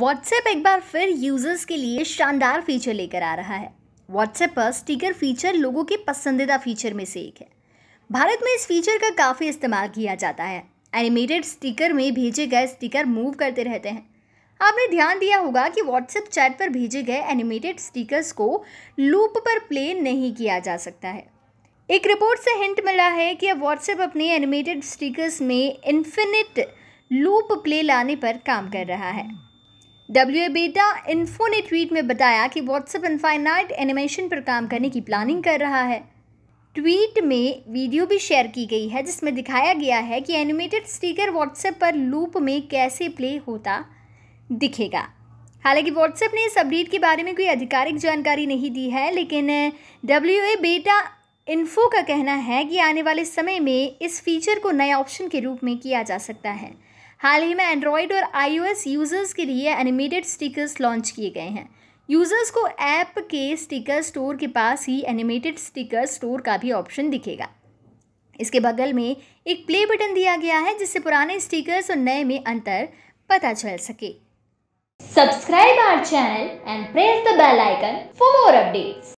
WhatsApp एक बार फिर users के लिए शानदार फीचर लेकर आ रहा है व्हाट्सएप पर स्टिकर फीचर लोगों के पसंदीदा फीचर में से एक है भारत में इस फीचर का काफ़ी इस्तेमाल किया जाता है एनिमेटेड स्टिकर में भेजे गए स्टिकर मूव करते रहते हैं आपने ध्यान दिया होगा कि व्हाट्सएप चैट पर भेजे गए एनिमेटेड स्टिकर्स को लूप पर प्ले नहीं किया जा सकता है एक रिपोर्ट से हिंट मिला है कि अब व्हाट्सएप अपने एनिमेटेड स्टिकर्स में इन्फिनिट लूप प्ले लाने पर काम कर रहा है डब्ल्यू बेटा इन्फो ने ट्वीट में बताया कि व्हाट्सएप इनफाइनाइट एनिमेशन पर काम करने की प्लानिंग कर रहा है ट्वीट में वीडियो भी शेयर की गई है जिसमें दिखाया गया है कि एनिमेटेड स्टिकर व्हाट्सएप पर लूप में कैसे प्ले होता दिखेगा हालांकि व्हाट्सएप ने इस अपडेट के बारे में कोई आधिकारिक जानकारी नहीं दी है लेकिन डब्ल्यू बेटा इन्फो का कहना है कि आने वाले समय में इस फीचर को नए ऑप्शन के रूप में किया जा सकता है हाल ही में एंड्रॉयड और आईओएस यूज़र्स के लिए एनिमेटेड स्टिकर्स लॉन्च किए गए हैं यूज़र्स को ऐप के स्टिकर स्टोर के पास ही एनिमेटेड स्टिकर स्टोर का भी ऑप्शन दिखेगा इसके बगल में एक प्ले बटन दिया गया है जिससे पुराने स्टिकर्स और नए में अंतर पता चल सके subscribe our channel and press the bell icon for more updates